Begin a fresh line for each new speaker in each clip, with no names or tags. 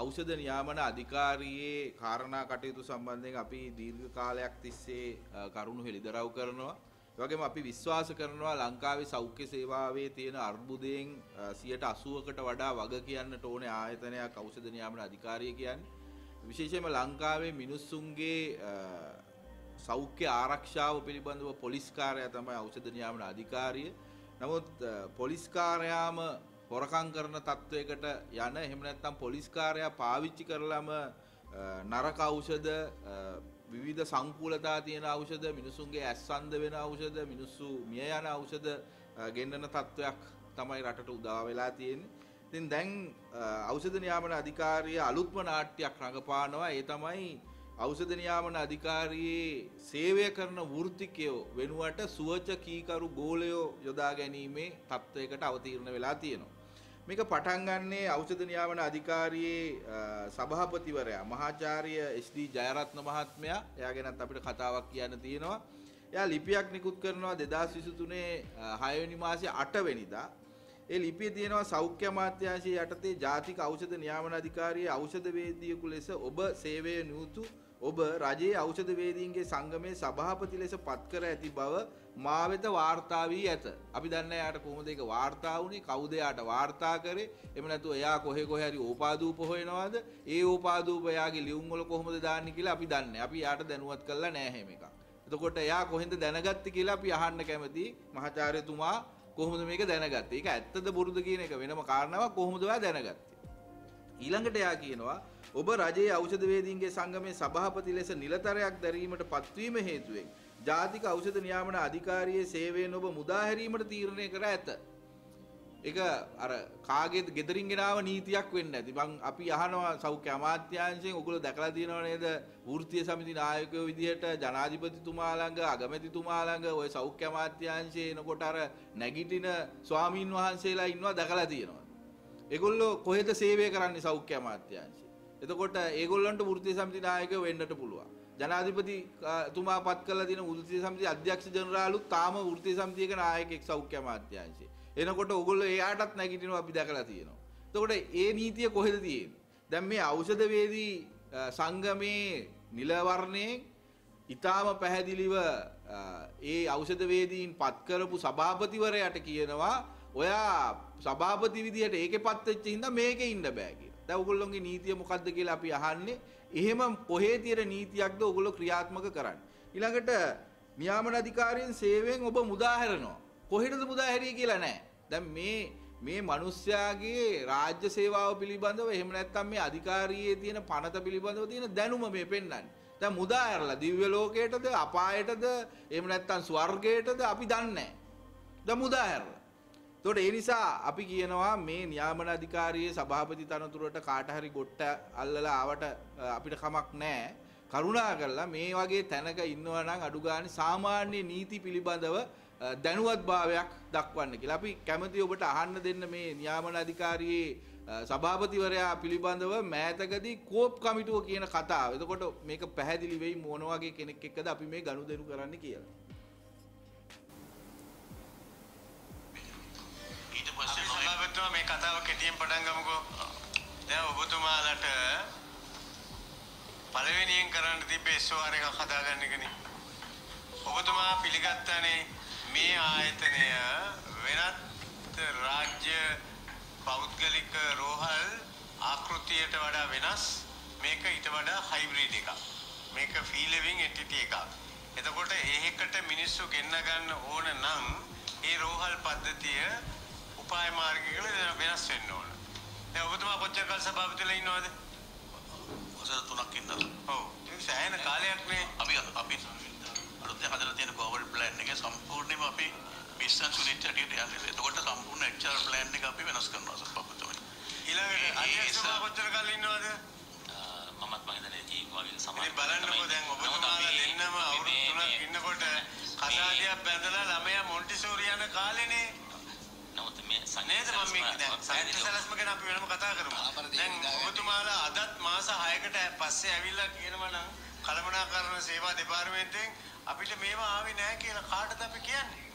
ඖෂධ නියාමන අධිකාරියේ කාරණා කටයුතු සම්බන්ධයෙන් අපි දීර්ඝ කාලයක් තිස්සේ කරුණු හෙළිදරව් කරනවා. වගේම අපි විශ්වාස කරනවා ලංකාවේ සෞඛ්‍ය සේවාවේ තියෙන අර්බුදයෙන් 80%කට වඩා වග කියන්නට ඕනේ ආයතනයක් ඖෂධ නියාමන අධිකාරිය කියන්නේ. විශේෂයෙන්ම ලංකාවේ මිනිස්සුන්ගේ සෞඛ්‍ය ආරක්ෂාව පිළිබඳව පොලිස්කාරයා තමයි ඖෂධ නියාමන අධිකාරිය. නමුත් පොලිස්කාරයාම හොරකම් කරන තත්ත්වයකට යන එහෙම නැත්නම් පොලිස්කාරයා පාවිච්චි කරලම නරක ඖෂධ විවිධ සංකූලතා තියෙන ඖෂධ මිනිසුන්ගේ ඇස්සන්ද වෙන ඖෂධ මිනිස්සු මිය යන ඖෂධ ගෙන්නන තත්ත්වයක් තමයි රටට උදා වෙලා තියෙන්නේ. ඉතින් දැන් ඖෂධ නියාමන අධිකාරිය අලුත්ම නාට්‍යයක් රඟපානවා. ඒ තමයි ඖෂධ නියාමන අධිකාරියේ සේවය කරන වෘත්තිකයෝ වෙනුවට සුවච කීකරු ගෝලයෝ යොදා ගැනීමේ තත්ත්වයකට අවතීර්ණ වෙලා තියෙනවා. මේක පටන් ගන්නේ ඖෂධ නියාමන අධිකාරියේ සභාපතිවරයා මහාචාර්ය එස්.ඩී. ජයරත්න මහත්මයා. එයා ගැනත් අපිට කතාවක් කියන්න තියෙනවා. එයා ලිපියක් නිකුත් කරනවා 2023 6 වෙනි මාසේ 8 වෙනිදා ඒ ලිපියේ තියෙනවා සෞඛ්‍ය අමාත්‍යාංශය යටතේ ජාතික ඖෂධ නියාමන අධිකාරියේ ඖෂධවේදියෙකු ලෙස ඔබ සේවය නියුතු ඔබ රජයේ ඖෂධවේදීන්ගේ සංගමේ සභාපති ලෙස පත්කර ඇති බව මා වෙත වාර්තා වී ඇත. අපි දන්නේ යාට කොහොමද ඒක වාර්තා වුනේ? කවුද යාට වාර්තා කරේ? එහෙම නැතුව එයා කොහේ කොහේ හරි ඕපාදූප හොයනවද? ඒ ඕපාදූප එයාගේ ලියුම් වල කොහොමද දාන්නේ කියලා අපි දන්නේ. අපි යාට දැනුවත් කළා නෑ හැම එකක්. එතකොට එයා කොහෙන්ද දැනගත්තේ කියලා අපි අහන්න කැමති මහාචාර්යතුමා කොහොමද මේක දැනගත්තේ? ඒක ඇත්තද බොරුද කියන එක වෙනම කාරණාවක් කොහොමද ඔයා දැනගත්තේ? ඊළඟට එයා කියනවා ඔබ රජයේ ඖෂධවේදීන්ගේ සංගමේ සභාපති ලෙස නිලතරයක් දැරීමට පත්වීම හේතුවෙන් ජාතික ඖෂධ නියාමන අධිකාරියේ සේවයෙන් ඔබ මුදා හැරීමට තීරණය කර ඇත. එක අර කාගෙත් ගෙදරින් ගෙනාව නීතියක් වෙන්න ඇති බං අපි අහනවා සෞඛ්‍ය අමාත්‍යාංශයෙන් ඔගොල්ලෝ දැකලා තියෙනව නේද වෘත්තීය සමිති නායකයෝ විදිහට ජනාධිපතිතුමා ළඟ අගමැතිතුමා ළඟ ওই සෞඛ්‍ය අමාත්‍යාංශයේ එනකොට අර නැගිටින ස්වාමින් වහන්සේලා ඉන්නවා දැකලා තියෙනවා. ඒගොල්ලෝ කොහෙද සේවය කරන්නේ සෞඛ්‍ය අමාත්‍යාංශය. එතකොට ඒගොල්ලන්ට වෘත්තීය සමිති නායකයෝ වෙන්නට පුළුවන්. ජනාධිපතිතුමා පත් කළ දින වෘත්තීය සමිති අධ්‍යක්ෂ ජනරාලුත් තාම වෘත්තීය සමිතියක නායකෙක් සෞඛ්‍ය අමාත්‍යාංශයේ. එනකොට ඔගොල්ලෝ එයාටත් නැගිටිනවා අපි දැකලා තියෙනවා. එතකොට ඒ නීතිය කොහෙද තියෙන්නේ? දැන් මේ ඖෂධවේදී සංගමේ නිලවර්ණයේ ඊටාම පැහැදිලිව ඒ ඖෂධවේදීන් පත් කරපු සභාපතිවරයාට කියනවා ඔයා සභාපති විදිහට ඒකේ පත් වෙච්ච හින්දා මේකේ ඉන්න බෑ කියලා. දැන් ඔයගොල්ලෝගේ නීතිය මොකද්ද කියලා අපි අහන්නේ. එහෙම කොහේ තියෙන නීතියක්ද ඔයගොල්ලෝ ක්‍රියාත්මක කරන්නේ? ඊළඟට නියාමන අධිකාරියෙන් සේවයෙන් ඔබ මුදාහැරනවා. කොහෙටද මුදා හැරිය කියලා නෑ. දැන් මේ මේ මිනිස්යාගේ රාජ්‍ය සේවාව පිළිබඳව එහෙම නැත්නම් මේ අධිකාරියේ තියෙන පනත පිළිබඳව තියෙන දැනුම මේ පෙන්වන්නේ. දැන් මුදා ඇරලා දිව්‍ය ලෝකයටද අපායටද එහෙම නැත්නම් ස්වර්ගයටද අපි දන්නේ නැහැ. දැන් මුදා ඇරලා. එතකොට ඒ නිසා අපි කියනවා මේ නියාමන අධිකාරියේ සභාපති තනතුරට කාට හරි ගොට්ට අල්ලලා ආවට අපිට කමක් නැහැ. කරුණාකරලා මේ වගේ තැනක ඉන්නවා නම් අඩු ගානේ සාමාන්‍ය නීති පිළිබඳව දැනුවත් භාවයක් දක්වන්න කියලා අපි කැමති ඔබට අහන්න දෙන්න මේ නියාමන අධිකාරයේ සභාපතිවරයා පිළිබඳව මෑතකදී කෝප් කමිටුව කියන කතාව. එතකොට මේක පැහැදිලි වෙයි මොන වගේ කෙනෙක් එක්කද අපි මේ ගනුදෙනු කරන්න කියලා. ඊට පස්සේ සභාපතිතුමා මේ කතාව කෙටියෙන් පටන් ගමුකෝ. දැන් ඔබතුමාලට පළවෙනියෙන් කරන්න තිබ්බේ SOR එක හදාගන්න එකනේ. ඔබතුමා පිළිගත්තානේ මේ ආයතනය වෙනත් රාජ්‍ය පෞද්ගලික රෝහල් ආකෘතියට වඩා වෙනස් මේක ඊට වඩා හයිබ්‍රිඩ් එකක් මේක ෆී ලිවිං එන්ටිටි එකක් එතකොට ඒකට මිනිස්සු ගෙන්න ගන්න ඕන නම් ඒ රෝහල් පද්ධතිය උපාය මාර්ගිකල වෙනස් වෙන්න ඕන දැන් ඔබතුමා කොච්චර කාල සභාපතිලා ඉන්නවද වසර 3ක් ඉන්නවා ඔව් ඒක සෑහෙන කාලයක් නේ අපි අපි අලුතෙන් හදලා තියෙන ගෝවල් ක්‍රිෂ්ණ සුනිච්චටට ඇතුලේ තකොට සම්පූර්ණ එච්චර ප්ලෑන් එක අපි වෙනස් කරනවා සම්පූර්ණයෙන් ඊළඟට අනිත් සභාපතිවරු කල් ඉන්නවද මමත් මම හිතන්නේ ජී වගේ සමාන බලන්නකෝ දැන් ඔබතුමාලා දෙන්නම අවුරුදු 3ක් ඉන්නකොට කසාදියක් බැඳලා ළමයා මොන්ටිසෝරි යන කාලේනේ නමුත් මේ නේද මම මේ දැන් සාහිත්‍ය සැලැස්ම ගැන අපි වෙනම කතා කරමු දැන් ඔබතුමාලා අදත් මාස 6කට පස්සේ ඇවිල්ලා කියනවා නම් කළමනාකරණ සේවා දෙපාර්තමේන්තුවෙන් අපිට මේවා ආවේ නැහැ කියලා කාටද අපි කියන්නේ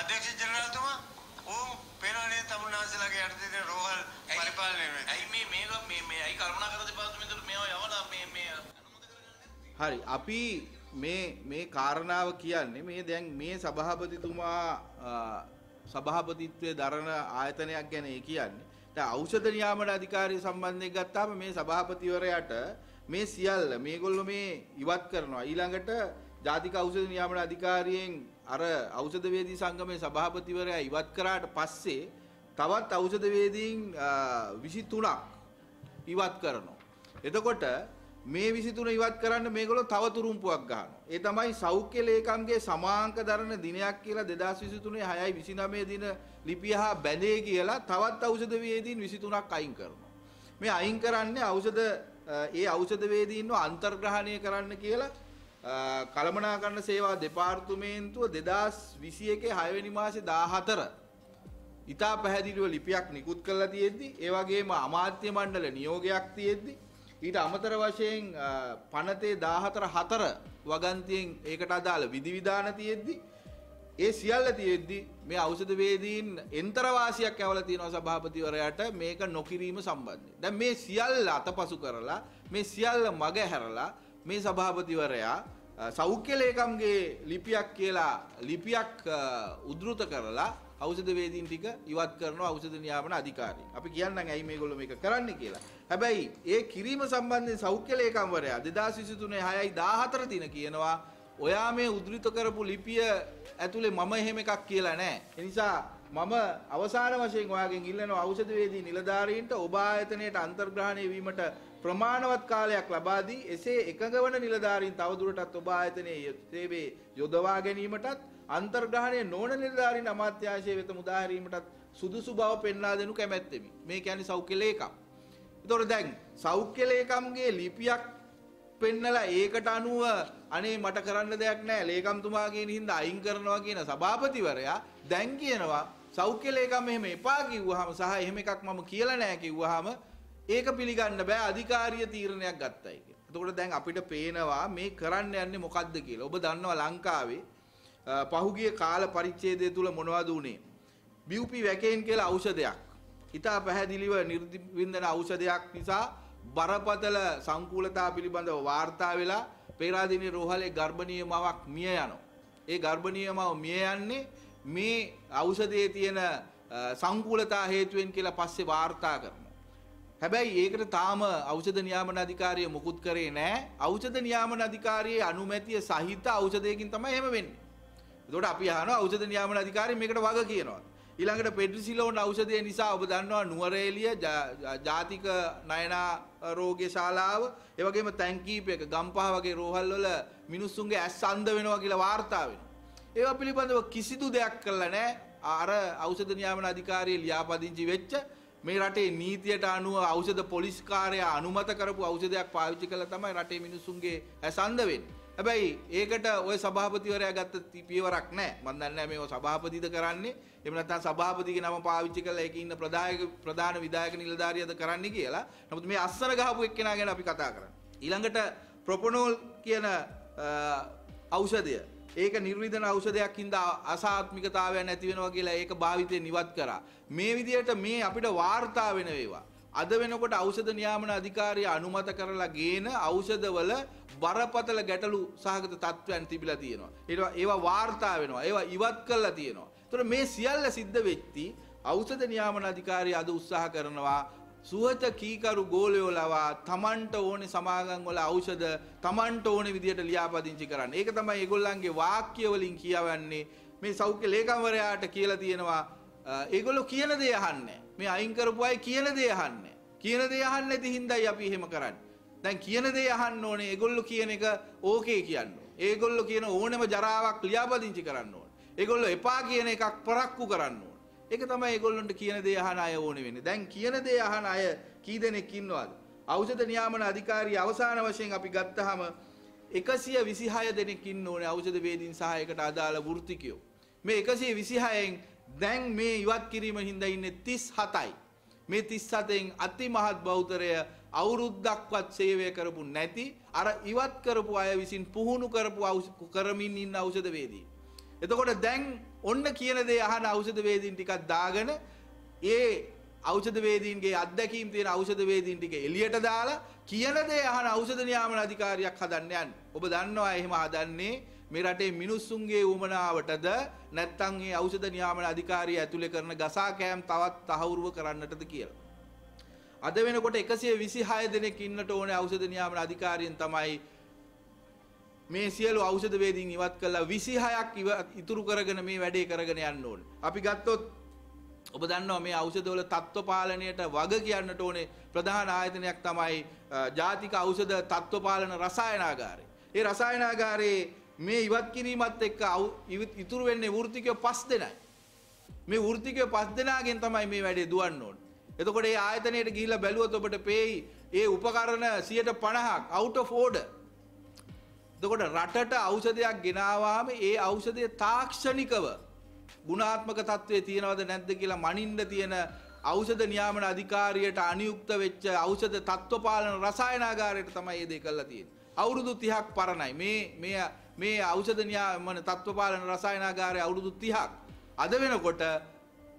අධ්‍යක්ෂ ජනරාල්තුමා ඕම් පේනවනේ තමුන්නාන්සේලාගේ යටතේ තියෙන රෝහල් පරිපාලනය වෙන්නේ. ඇයි මේ මේක මේ මේ ඇයි කරුණාකර දෙපාර්තමේන්තුවට මේවා යවලා මේ මේ හරි අපි මේ මේ කාරණාව කියන්නේ මේ දැන් මේ සභාපතිතුමා සභාපතිත්වයේ දරන ආයතනයක් ගැන ඒ කියන්නේ. දැන් ඖෂධ නියාමන අධිකාරිය සම්බන්ධයෙන් ගත්තාම මේ සභාපතිවරයාට මේ සියල්ල මේගොල්ලෝ මේ ඉවත් කරනවා. ඊළඟට ජාතික ඖෂධ නියාමන අධිකාරියෙන් අර ඖෂධවේදී සංගමේ සභාපතිවරයා ඉවත් කරාට පස්සේ තවත් ඖෂධවේදීන් 23ක් ඉවත් කරනවා. එතකොට මේ 23 ඉවත් කරන්න මේගොල්ලෝ තව තුරුම්පුවක් ගන්නවා. ඒ තමයි සෞඛ්‍ය ලේකම්ගේ සමාංක දරන දිනයක් කියලා 2023 6යි 29 දින ලිපියහා බැඳේ කියලා තවත් ඖෂධවේදීන් 23ක් අයින් කරනවා. මේ අයින් කරන්නේ ඖෂධ ඒ ඖෂධවේදීන්ව අන්තර්ග්‍රහණය කරන්න කියලා කළමනාකරණ සේවා දෙපාර්තමේන්තුව 2021 6 වෙනි මාසේ 14 ඉතා පැහැදිලිව ලිපියක් නිකුත් කරලා තියෙද්දි ඒ වගේම අමාත්‍ය මණ්ඩල නියෝගයක් තියෙද්දි ඊට අමතර වශයෙන් පනතේ 14 4 වගන්තියෙන් ඒකට අදාළ විධිවිධාන තියෙද්දි ඒ සියල්ල තියෙද්දි මේ ඖෂධවේදීන් එන්තරවාසියක් ඇවලා තියෙනවා සභාපතිවරයාට මේක නොකිරීම සම්බන්ධයෙන්. දැන් මේ සියල්ල අතපසු කරලා මේ සියල්ල මග හැරලා මේ සභාපතිවරයා සෞඛ්‍යලේකම්ගේ ලිපියක් කියලා ලිපියක් උදෘත කරලා ෞෂධවේදීන් ටික ඉවත් කරනවා ඖෂධ නියාමන අධිකාරී. අපි කියන්නම් ඇයි මේගොල්ලෝ මේක කරන්නේ කියලා. හැබැයි ඒ කිරීම සම්බන්ධයෙන් සෞඛ්‍ය ලේකම්වරයා 2023 6යි 14 දින කියනවා ඔයා මේ උද්දෘත කරපු ලිපිය ඇතුලේ මම එහෙම එකක් කියලා නැහැ. ඒ නිසා මම අවසාන වශයෙන් ඔයාගෙන් ඉල්ලනවා ඖෂධවේදී නිලධාරීන්ට ඔබ ආයතනයට අන්තර්ග්‍රහණය වීමට ප්‍රමාණවත් කාලයක් ලබා දී එසේ එකඟ වන නිලධාරීන් තවදුරටත් ඔබ ආයතනයේ සේවයේ යොදවා ගැනීමටත් අන්තර්ග්‍රහණය නොවන නිලධාරීන් අමාත්‍යාංශය වෙත මුදා හැරීමටත් සුදුසු බව පෙන්වා දෙනු කැමැත්තෙමි. මේ කියන්නේ සෞඛ්‍ය ලේකම්. එතකොට දැන් සෞඛ්‍ය ලේකම්ගේ ලිපියක් පෙන්නලා ඒකට අනුව අනේ මට කරන්න දෙයක් නැහැ ලේකම්තුමා කියන හින්දා අයින් කරනවා කියන සභාපතිවරයා දැන් කියනවා සෞඛ්‍ය ලේකම් එහෙම එපා කිව්වහම සහ එහෙම එකක් මම කියලා නැහැ කිව්වහම ඒක පිළිගන්න බෑ අධිකාරිය තීරණයක් ගත්තයි කියලා. එතකොට දැන් අපිට පේනවා මේ කරන්න යන්නේ මොකද්ද කියලා. ඔබ දන්නවා ලංකාවේ පහුගිය කාල පරිච්ඡේදය තුල මොනවද උනේ? BUP වැකේන් කියලා ඖෂධයක්. ඉතා පැහැදිලිව නිර්වින්දන ඖෂධයක් නිසා බරපතල සංකූලතා පිළිබඳව වාර්තා වෙලා පේරාදෙණිය රෝහලේ ගර්භණීය මවක් මිය යනවා. ඒ ගර්භණීය මව මිය යන්නේ මේ ඖෂධයේ තියෙන සංකූලතා හේතුවෙන් කියලා පස්සේ වාර්තා කරනවා. හැබැයි ඒකට තාම ඖෂධ නියාමන අධිකාරිය මුකුත් කරේ නෑ. ඖෂධ නියාමන අධිකාරියේ අනුමැතිය සහිත ඖෂධයකින් තමයි එහෙම වෙන්නේ. එතකොට අපි අහනවා ඖෂධ නියාමන අධිකාරිය මේකට වග කියනවා. ඊළඟට පෙඩ්‍රිසිලෝන් ඖෂධය නිසා ඔබ දන්නවා නුවරඑළිය ජාතික නයනා රෝගී ශාලාව, ඒ වගේම තැන්කීප එක ගම්පහ වගේ රෝහල් වල මිනිස්සුන්ගේ ඇස් අන්ධ වෙනවා කියලා වාර්තා වෙනවා. ඒවා පිළිබඳව කිසිදු දෙයක් කළා නෑ. අර ඖෂධ නියාමන අධිකාරිය ලියාපදිංචි වෙච්ච මේ රටේ නීතියට අනුව ඖෂධ පොලිස්කාරයා අනුමත කරපු ඖෂධයක් පාවිච්චි කළා තමයි රටේ මිනිසුන්ගේ ඇසඳ වෙන්නේ. හැබැයි ඒකට ඔය සභාපතිවරයා ගත්ත පියවරක් නැහැ. මම දන්නේ නැහැ මේක සභාපතිද කරන්නේ. එහෙම නැත්නම් සභාපතිගේ නම පාවිච්චි කරලා ඒකේ ඉන්න ප්‍රදායක ප්‍රධාන විධායක නිලධාරියද කරන්නේ කියලා. නමුත් මේ අස්සර ගහපු එක්කෙනා ගැන අපි කතා කරන්නේ. ඊළඟට ප්‍රොපොනෝල් කියන ඖෂධය ඒක නිර්විධන ඖෂධයක් හින්දා අසාත්මිකතාවය නැති වෙනවා කියලා ඒක භාවිතයෙන් ඉවත් කරා. මේ විදිහට මේ අපිට වාර්තා වෙන ඒවා. අද වෙනකොට ඖෂධ නියාමන අධිකාරිය අනුමත කරලා ගේන ඖෂධවල බරපතල ගැටලු සහගත තත්ත්වයන් තිබිලා තියෙනවා. ඒවා ඒවා වාර්තා වෙනවා. ඒවා ඉවත් කරලා තියෙනවා. ඒතර මේ සියල්ල සිද්ධ වෙච්චි ඖෂධ නියාමන අධිකාරිය අද උත්සාහ කරනවා සුවත කීකරු ගෝලයෝලවා තමන්ට ඕනේ සමාගම් වල ඖෂධ තමන්ට ඕනේ විදියට ලියාපදිංචි කරන්න. ඒක තමයි ඒගොල්ලන්ගේ වාක්‍ය වලින් කියවන්නේ. මේ සෞඛ්‍ය ලේකම්වරයාට කියලා තියෙනවා ඒගොල්ලෝ කියන දේ අහන්නේ. මේ අයින් කරපු අය කියන දේ අහන්නේ. කියන දේ අහන්නේ නැති හින්දායි අපි එහෙම කරන්නේ. දැන් කියන දේ අහන්න ඕනේ ඒගොල්ලෝ කියන එක ඕකේ කියන්න. ඒගොල්ලෝ කියන ඕනෙම ජරාවක් ලියාපදිංචි කරන්න ඕනේ. ඒගොල්ලෝ එපා කියන එකක් පරක්කු කරන්න ඕනේ. ඒක තමයි ඒගොල්ලොන්ට කියන දේ අහන අය ඕනේ වෙන්නේ. දැන් කියන දේ අහන අය කී දෙනෙක් ඉන්නවද? ඖෂධ නියාමන අධිකාරිය අවසාන වශයෙන් අපි ගත්තාම 126 දෙනෙක් ඉන්න ඕනේ ඖෂධ වේදීන් සහායකට අදාළ වෘත්තිකයෝ. මේ 126න් දැන් මේ ඉවත් කිරීම හින්දා ඉන්නේ 37යි. මේ 37න් අතිමහත් බෞතරය අවුරුද්දක්වත් සේවය කරපු නැති අර ඉවත් කරපු අය විසින් පුහුණු කරපු කරමින් ඉන්න ඖෂධ වේදී. එතකොට දැන් ඔන්න කියන දේ අහන ඖෂධවේදීන් ටිකක් දාගෙන ඒ ඖෂධවේදීන්ගේ අත්දැකීම් තියෙන ඖෂධවේදීන් ටික එළියට දාලා කියන දේ අහන ඖෂධ නියාමන අධිකාරියක් හදන්න යන්න. ඔබ දන්නවා එහෙම හදන්නේ මේ රටේ මිනිස්සුන්ගේ උමනාවටද නැත්නම් මේ ඖෂධ නියාමන අධිකාරිය ඇතුලේ කරන ගසා කෑම් තවත් තහවුරු කරන්නටද කියලා. අද වෙනකොට 126 දෙනෙක් ඉන්නට ඕනේ ඖෂධ නියාමන අධිකාරියෙන් තමයි මේ සියලු ඖෂධ වේදීන් ඉවත් කළා 26ක් ඉතුරු කරගෙන මේ වැඩේ කරගෙන යන්න ඕනේ. අපි ගත්තොත් ඔබ දන්නවා මේ ඖෂධවල තත්ත්ව පාලනයට වග කියන්නට ඕනේ ප්‍රධාන ආයතනයක් තමයි ජාතික ඖෂධ තත්ත්ව පාලන රසායනාගාරය. ඒ රසායනාගාරයේ මේ ඉවත් කිරීමත් එක්ක ඉතුරු වෙන්නේ වෘත්තිකයෝ 5 දෙනයි. මේ වෘත්තිකයෝ 5 දෙනාගෙන් තමයි මේ වැඩේ දුවන්න ඕනේ. එතකොට මේ ආයතනයට ගිහිල්ලා බැලුවොත් ඔබට පේයි ඒ උපකරණ 150ක් out of order දකොට රටට ඖෂධයක් ගෙනාවාම ඒ ඖෂධය තාක්ෂණිකව ගුණාත්මක තත්ත්වය තියෙනවද නැද්ද කියලා මනින්ඩ තියෙන ඖෂධ නියාමන අධිකාරියට අනියුක්ත වෙච්ච ඖෂධ තත්ත්වපාලන රසායනාගාරයට තමයි ඒ දේ කරලා තියෙන්නේ. අවුරුදු 30ක් පරණයි. මේ මේ මේ ඖෂධ නියාමන තත්ත්වපාලන රසායනාගාරය අවුරුදු 30ක්. අද වෙනකොට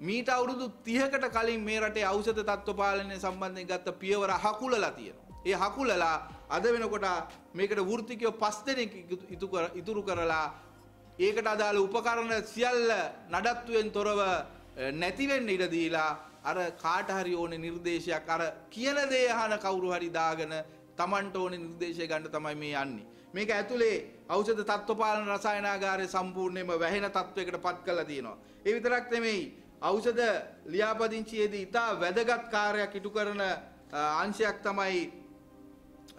මීට අවුරුදු 30කට කලින් මේ රටේ ඖෂධ තත්ත්වපාලනය සම්බන්ධයෙන් ගත්ත පියවර හකුලලා තියෙනවා. ඒ හකුලලා අද වෙනකොට මේකට වෘත්තිකයෝ පස් දෙනෙක් ඉතුරු කරලා ඒකට අදාළ උපකරණ සියල්ල නඩත්තුවෙන් තොරව නැතිවෙන්න ඉඩ දීලා අර කාට හරි ඕනේ නිර්දේශයක් අර කියන දේ අහන කවුරු හරි දාගෙන Tamanට ඕනේ නිර්දේශය ගන්න තමයි මේ යන්නේ. මේක ඇතුලේ ඖෂධ තත්ත්වපාලන රසායනාගාරය සම්පූර්ණයෙන්ම වැහෙන තත්වයකට පත් කරලා තියෙනවා. ඒ විතරක් නෙමෙයි ඖෂධ ලියාපදිංචියේදී ඉතා වැදගත් කාර්යයක් ඉටු කරන අංශයක් තමයි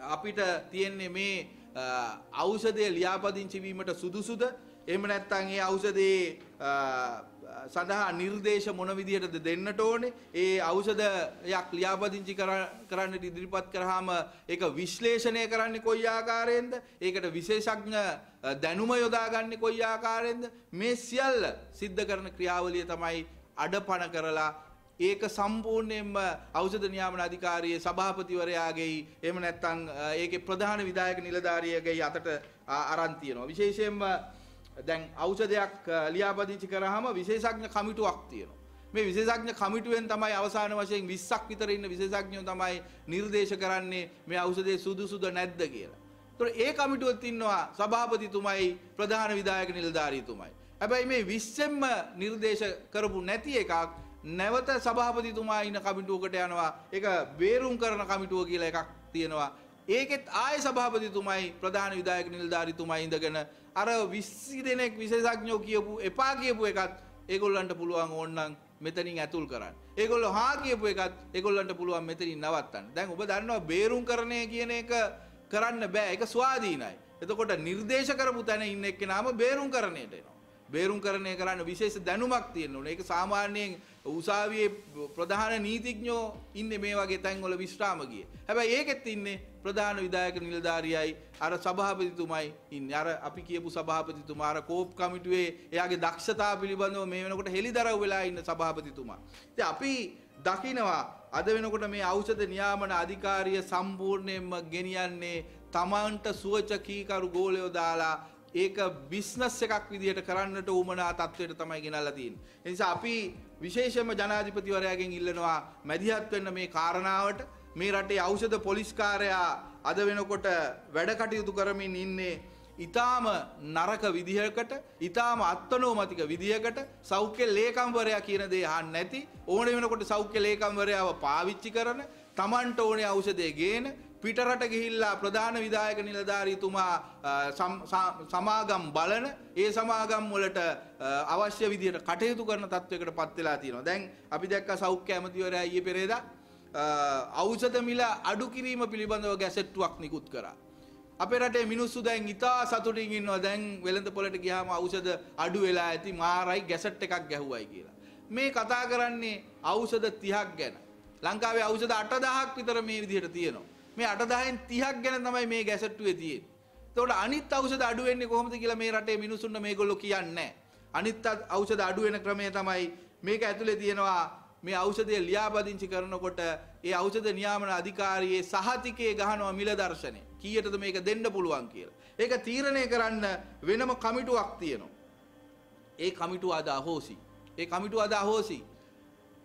අපිට තියෙන්නේ මේ ඖෂධය ලියාපදිංචි වීමට සුදුසුද? එහෙම නැත්නම් ඒ ඖෂධයේ සඳහා නිර්දේශ මොන විදිහටද දෙන්නට ඕනේ? ඒ ඖෂධයක් ලියාපදිංචි කරන්න ඉදිරිපත් කරාම ඒක විශ්ලේෂණය කරන්නේ කොයි ආකාරයෙන්ද? ඒකට විශේෂඥ දැනුම යොදාගන්නේ කොයි ආකාරයෙන්ද? මේ සියල්ල සිද්ධ කරන ක්‍රියාවලිය තමයි අඩපණ කරලා ඒක සම්පූර්ණයෙන්ම ඖෂධ නියාමන අධිකාරියේ සභාපතිවරයාගේයි එහෙම නැත්නම් ඒකේ ප්‍රධාන විධායක නිලධාරියගේ අතට අරන් තියෙනවා. විශේෂයෙන්ම දැන් ඖෂධයක් ලියාපදිංචි කරාම විශේෂඥ කමිටුවක් තියෙනවා. මේ විශේෂඥ කමිටුවෙන් තමයි අවසාන වශයෙන් 20ක් විතර ඉන්න විශේෂඥයෝ තමයි නිර්දේශ කරන්නේ මේ ඖෂධයේ සුදුසුද නැද්ද කියලා. ඒතකොට ඒ කමිටුවෙත් ඉන්නවා සභාපතිතුමයි ප්‍රධාන විධායක නිලධාරීතුමයි. හැබැයි මේ 20ෙන්ම නිර්දේශ කරපු නැති එකක් නැවත සභාපතිතුමා ඉන්න කමිටුවකට යනවා එක බේරුම් කරන කමිටුව කියලා එකක් තියෙනවා ඒකෙත් ආය සභාපතිතුමයි ප්‍රධාන විදායක නිලධාරිතුමයි ඉඳගෙන අර විස්සි දෙනෙක් විශේෂඥෝ කියපු එපා කියපු එකත් ඒගොල්ලන්ට පුළුවන් ඕන්නම් මෙතනින් ඇතුල් කරන්න. ඒගොල්ලෝ හා කියපු එකත් ඒගොල්ලන්ට පුළුවන් මෙතනින් නවත්තන්න. දැන් ඔබ දන්නවා බේරුම් කරණය කියන එක කරන්න බෑ. ඒක ස්වාධීනයි. එතකොට නිර්දේශ කරපු තැන ඉන්න එක්කෙනාම බේරුම් කරණයට එනවා. බේරුම්කරණය කරන්න විශේෂ දැනුමක් තියෙන්න ඕන. ඒක සාමාන්‍යයෙන් උසාවියේ ප්‍රධාන නීතිඥයෝ ඉන්නේ මේ වගේ තැන්වල විශ්‍රාම ගියේ. හැබැයි ඒකෙත් ඉන්නේ ප්‍රධාන විධායක නිලධාරියයි අර සභාපතිතුමයි ඉන්නේ. අර අපි කියපු සභාපතිතුමා අර කෝප් කමිටුවේ එයාගේ දක්ෂතා පිළිබඳව මේ වෙනකොට හෙලිදරව් වෙලා ඉන්න සභාපතිතුමා. ඉතින් අපි දකිනවා අද වෙනකොට මේ ඖෂධ නියාමන අධිකාරිය සම්පූර්ණයෙන්ම ගෙනියන්නේ තමන්ට සුවච කීකරු ගෝලයෝ දාලා ඒක බිස්නස් එකක් විදිහට කරන්නට උමනා තත්ත්වයට තමයි ගෙනල්ලා තියෙන්නේ. ඒ නිසා අපි විශේෂයෙන්ම ජනාධිපතිවරයාගෙන් ඉල්ලනවා මැදිහත් වෙන්න මේ කාරණාවට මේ රටේ ඖෂධ පොලිස්කාරයා අද වෙනකොට වැඩ කටයුතු කරමින් ඉන්නේ ඉතාම නරක විදිහකට ඉතාම අත්තනෝමතික විදිහකට සෞඛ්‍ය ලේකම්වරයා කියන දේ අහන්න නැති ඕන වෙනකොට සෞඛ්‍ය ලේකම්වරයාව පාවිච්චි කරන තමන්ට ඕනේ ඖෂධය ගේන පිටරට ගිහිල්ලා ප්‍රධාන විධායක නිලධාරීතුමා සමාගම් බලන ඒ සමාගම් වලට අවශ්‍ය විදියට කටයුතු කරන තත්වයකට පත් වෙලා තියෙනවා. දැන් අපි දැක්ක සෞඛ්‍ය ඇමතිවරයා ඊයේ පෙරේදා ඖෂධ මිල අඩු කිරීම පිළිබඳව ගැසට්ටුවක් නිකුත් කරා. අපේ රටේ මිනිස්සු දැන් ඉතා සතුටින් ඉන්නවා. දැන් වෙළඳ පොළට ගියාම ඖෂධ අඩු වෙලා ඇති මාරයි ගැසට් එකක් ගැහුවයි කියලා. මේ කතා කරන්නේ ඖෂධ 30ක් ගැන. ලංකාවේ ඖෂධ 8000ක් විතර මේ විදිහට තියෙනවා. මේ 8000න් 30ක් ගැන තමයි මේ ගැසට්ටුවේ තියෙන්නේ. එතකොට අනිත් ඖෂධ අඩු වෙන්නේ කොහොමද කියලා මේ රටේ මිනිසුන්ට මේගොල්ලෝ කියන්නේ අනිත් ඖෂධ අඩු වෙන ක්‍රමය තමයි මේක ඇතුලේ තියෙනවා මේ ඖෂධය ලියාපදිංචි කරනකොට ඒ ඖෂධ නියාමන අධිකාරියේ සහතිකයේ ගහනවා මිල දර්ශනය. කීයටද මේක දෙන්න පුළුවන් කියලා. ඒක තීරණය කරන්න වෙනම කමිටුවක් තියෙනවා. ඒ කමිටුව අද අහෝසි. ඒ කමිටුව අද අහෝසි.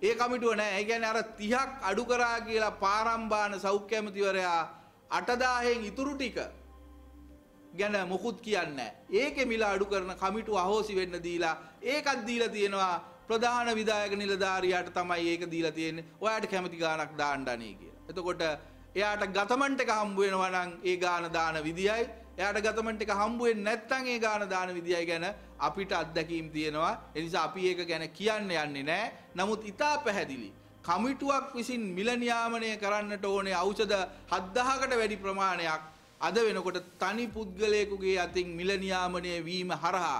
ඒ කමිටුව නෑ. ඒ කියන්නේ අර 30ක් අඩු කරා කියලා පාරම්බාන සෞඛ්‍ය ඇමතිවරයා 8000න් ඉතුරු ටික ගැන මොකුත් කියන්නේ නෑ. ඒකේ මිල අඩු කරන කමිටුව අහෝසි වෙන්න දීලා ඒකත් දීලා තියෙනවා ප්‍රධාන විධායක නිලධාරියාට තමයි ඒක දීලා තියෙන්නේ. ඔයාට කැමති ගාණක් දාන්න අනේ කියලා. එතකොට එයාට ගතමන්ට එක හම්බ වෙනවා නම් ඒ ගාන දාන විදියයි එයාට ගතමන් ටික හම්බ වෙන්නේ නැත්නම් ඒ ගාන දාන විදියයි ගැන අපිට අත්දැකීම් තියෙනවා. ඒ නිසා අපි ඒක ගැන කියන්න යන්නේ නැහැ. නමුත් ඊටා පැහැදිලි කමිටුවක් විසින් මිල නියාමනය කරන්නට ඕනේ ඖෂධ 7000කට වැඩි ප්‍රමාණයක් අද වෙනකොට තනි පුද්ගලයෙකුගේ අතින් මිල නියාමනය වීම හරහා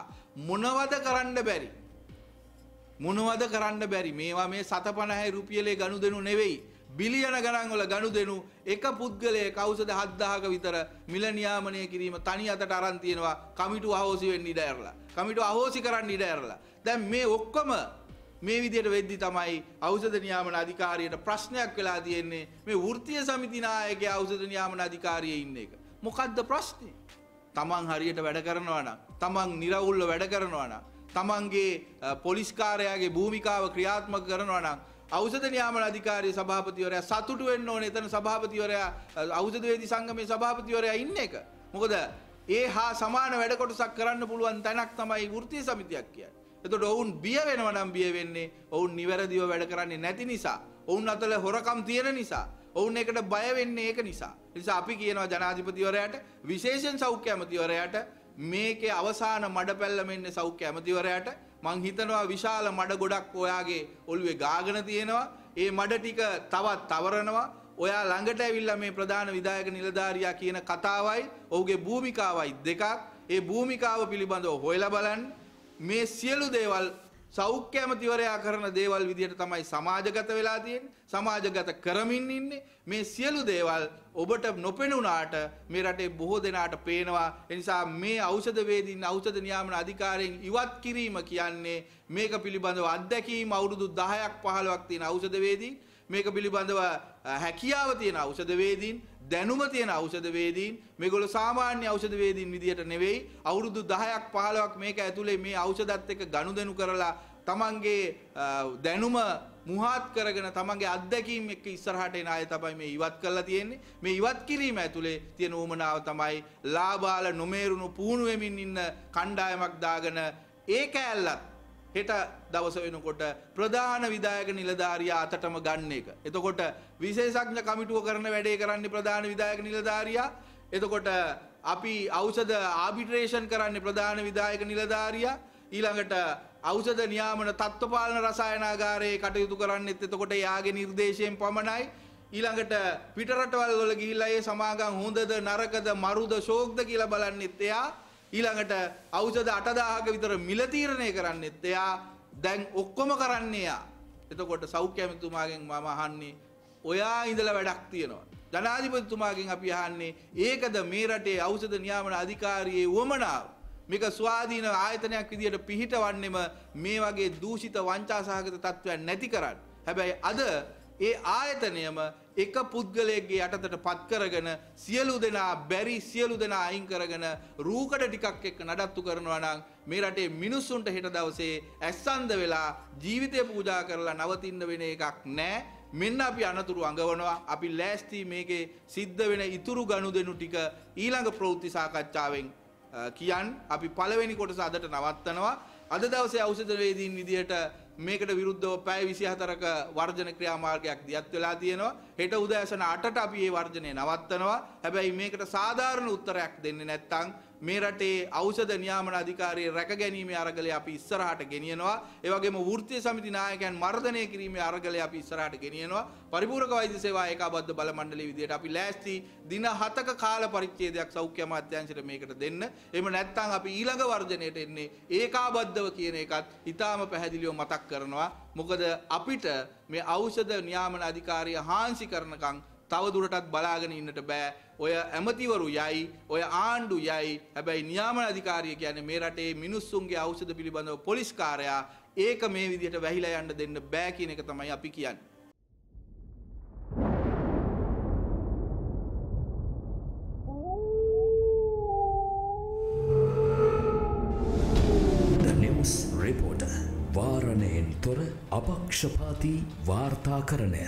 මොනවද කරන්න බැරි මොනවද කරන්න බැරි මේවා මේ 750 රුපියලේ ගනුදෙනු නෙවෙයි බිලියන ගණන්වල ගනුදෙනු එක පුද්ගලයෙක් අවුරුදු 7000ක විතර මිල නියාමනය කිරීම තනි අතට අරන් තියෙනවා කමිටු අහෝසි වෙන්න ඉඩ ඇරලා කමිටු අහෝසි කරන්න ඉඩ ඇරලා දැන් මේ ඔක්කොම මේ විදිහට වෙද්දි තමයි ඖෂධ නියාමන අධිකාරියට ප්‍රශ්නයක් වෙලා තියෙන්නේ මේ වෘත්තීය සමිති නායකයා ඖෂධ නියාමන අධිකාරියේ ඉන්න එක මොකද්ද ප්‍රශ්නේ තමන් හරියට වැඩ කරනවා නම් තමන් निराවුල්ව වැඩ කරනවා නම් තමන්ගේ පොලිස්කාරයාගේ භූමිකාව ක්‍රියාත්මක කරනවා නම් ඖෂධ නියාමන අධිකාරිය සභාපතිවරයා සතුටු වෙන්න ඕනේ එතන සභාපතිවරයා ඖෂධවේදී සංගමේ සභාපතිවරයා ඉන්න එක. මොකද ඒ හා සමාන වැඩ කොටසක් කරන්න පුළුවන් තැනක් තමයි වෘත්තීය සමිතියක් කියන්නේ. එතකොට ඔවුන් බිය වෙනවා නම් බිය වෙන්නේ ඔවුන් නිවැරදිව වැඩ කරන්නේ නැති නිසා. ඔවුන් අතල හොරකම් තියෙන නිසා. ඔවුන් එකට බය වෙන්නේ ඒක නිසා. ඒ නිසා අපි කියනවා ජනාධිපතිවරයාට විශේෂයෙන් සෞඛ්‍ය ඇමතිවරයාට මේකේ අවසාන මඩපැල්ල මෙන්නේ සෞඛ්‍ය ඇමතිවරයාට මං හිතනවා විශාල මඩ ගොඩක් ඔයාගේ ඔළුවේ ගාගෙන තියෙනවා. ඒ මඩ ටික තවත් තවරනවා. ඔයා ළඟට ඇවිල්ලා මේ ප්‍රධාන විධායක නිලධාරියා කියන කතාවයි ඔහුගේ භූමිකාවයි දෙකක්. ඒ භූමිකාව පිළිබඳව හොයලා බලන්න. මේ සියලු දේවල් සෞඛ්‍ය ඇමතිවරයා කරන දේවල් විදිහට තමයි සමාජගත වෙලා තියෙන්නේ. සමාජගත කරමින් ඉන්නේ. මේ සියලු දේවල් ඔබට නොපෙනුනාට මේ රටේ බොහෝ දෙනාට පේනවා. ඒ නිසා මේ ඖෂධ වේදින් ඖෂධ නියාමන අධිකාරියෙන් ඉවත් කිරීම කියන්නේ මේක පිළිබඳව අත්දැකීම් අවුරුදු 10ක් 15ක් තියෙන ඖෂධ වේදීන් මේක පිළිබඳව හැකියාව තියෙන ඖෂධ වේදීන් දැනුම තියෙන ඖෂධවේදීන් මේගොල්ලෝ සාමාන්‍ය ඖෂධවේදීන් විදිහට නෙවෙයි අවුරුදු 10ක් 15ක් මේක ඇතුලේ මේ ඖෂධත් එක්ක ගනුදෙනු කරලා තමන්ගේ දැනුම මුහාත් කරගෙන තමන්ගේ අත්දැකීම් එක්ක ඉස්සරහට එන අය තමයි මේ ඉවත් කරලා තියෙන්නේ මේ ඉවත් කිරීම ඇතුලේ තියෙන උමනාව තමයි ලාබාල නොමේරුණු පුහුණු වෙමින් ඉන්න කණ්ඩායමක් දාගෙන ඒ කෑල්ලත් හෙට දවස වෙනකොට ප්‍රධාන විදායක නිලධාරියා අතටම ගන්න එක. එතකොට විශේෂඥ කමිටුව කරන වැඩේ කරන්නේ ප්‍රධාන විදායක නිලධාරියා. එතකොට අපි ඖෂධ ආබිට්‍රේෂන් කරන්නේ ප්‍රධාන විදායක නිලධාරියා. ඊළඟට ඖෂධ නියාමන තත්ත්වපාලන රසායනාගාරයේ කටයුතු කරන්නෙත් එතකොට යාගේ නිර්දේශයෙන් පමණයි. ඊළඟට පිටරටවල් වල ගිහිල්ලා ඒ සමාගම් හොඳද නරකද මරුද ශෝක්ද කියලා බලන්නෙත් එයා. ඊළඟට අවුෂධ 8000ක විතර මිල තීරණය කරන්නෙත් එයා දැන් ඔක්කොම කරන්නේ එයා. එතකොට සෞඛ්‍ය ඇමතිතුමාගෙන් මම අහන්නේ ඔයා ඉඳලා වැඩක් තියෙනවා. ජනාධිපතිතුමාගෙන් අපි අහන්නේ ඒකද මේ රටේ අවුෂධ නියාමන අධිකාරියේ වමනාව. මේක ස්වාධීන ආයතනයක් විදිහට පිහිටවන්නෙම මේ වගේ දූෂිත වංචාසහගත තත්ත්වයන් නැති කරන්න. හැබැයි අද ඒ ආයතනයම එක පුද්ගලයෙක්ගේ යටතට පත් කරගෙන සියලු දෙනා බැරි සියලු දෙනා අයින් කරගෙන රූකඩ ටිකක් එක්ක නඩත්තු කරනවා නම් මේ රටේ මිනිස්සුන්ට හෙට දවසේ ඇස්සන්ද වෙලා ජීවිතය පූජා කරලා නවතින්න වෙන එකක් නෑ මෙන්න අපි අනතුරු අඟවනවා අපි ලෑස්ති මේකේ සිද්ධ වෙන ඉතුරු ගනුදෙනු ටික ඊළඟ ප්‍රවෘත්ති සාකච්ඡාවෙන් කියන් අපි පළවෙනි කොටස අදට නවත්තනවා අද දවසේ ඖෂධවේදීන් විදියට මේකට විරුද්ධව පැය 24ක වර්ජන ක්‍රියාමාර්ගයක් දියත් වෙලා තියෙනවා. හෙට උදෑසන 8ට අපි මේ වර්ජනය නවත්තනවා. හැබැයි මේකට සාධාරණ උත්තරයක් දෙන්නේ නැත්නම් මේ රටේ ඖෂධ නියාමන අධිකාරියේ රැක ගැනීමේ අරගලය අපි ඉස්සරහට ගෙනියනවා. ඒ වගේම වෘත්තීය සමිති නායකයන් මර්ධනය කිරීමේ අරගලය අපි ඉස්සරහට ගෙනියනවා. පරිපූර්ණක වෛද්‍ය සේවා ඒකාබද්ධ බල මණ්ඩලයේ විදියට අපි ලෑස්ති දින 7ක කාල පරිච්ඡේදයක් සෞඛ්‍ය අමාත්‍යාංශයට මේකට දෙන්න. එහෙම නැත්නම් අපි ඊළඟ වර්ජණයට එන්නේ ඒකාබද්ධව කියන එකත් ඊටාම පැහැදිලිව මතක් කරනවා. මොකද අපිට මේ ඖෂධ නියාමන අධිකාරිය හාන්සි කරනකම් තවදුරටත් බලාගෙන ඉන්නට බෑ. ඔය ඇමතිවරු යයි, ඔය ආණ්ඩු යයි. හැබැයි නියාමන අධිකාරිය කියන්නේ මේ රටේ මිනිස්සුන්ගේ ඖෂධ පිළිබඳව පොලිස්කාරයා ඒක මේ විදිහට වැහිලා යන්න දෙන්න බෑ කියන එක තමයි අපි කියන්නේ. වාරණයෙන් තොර අපක්ෂපාති වාර්තාකරණය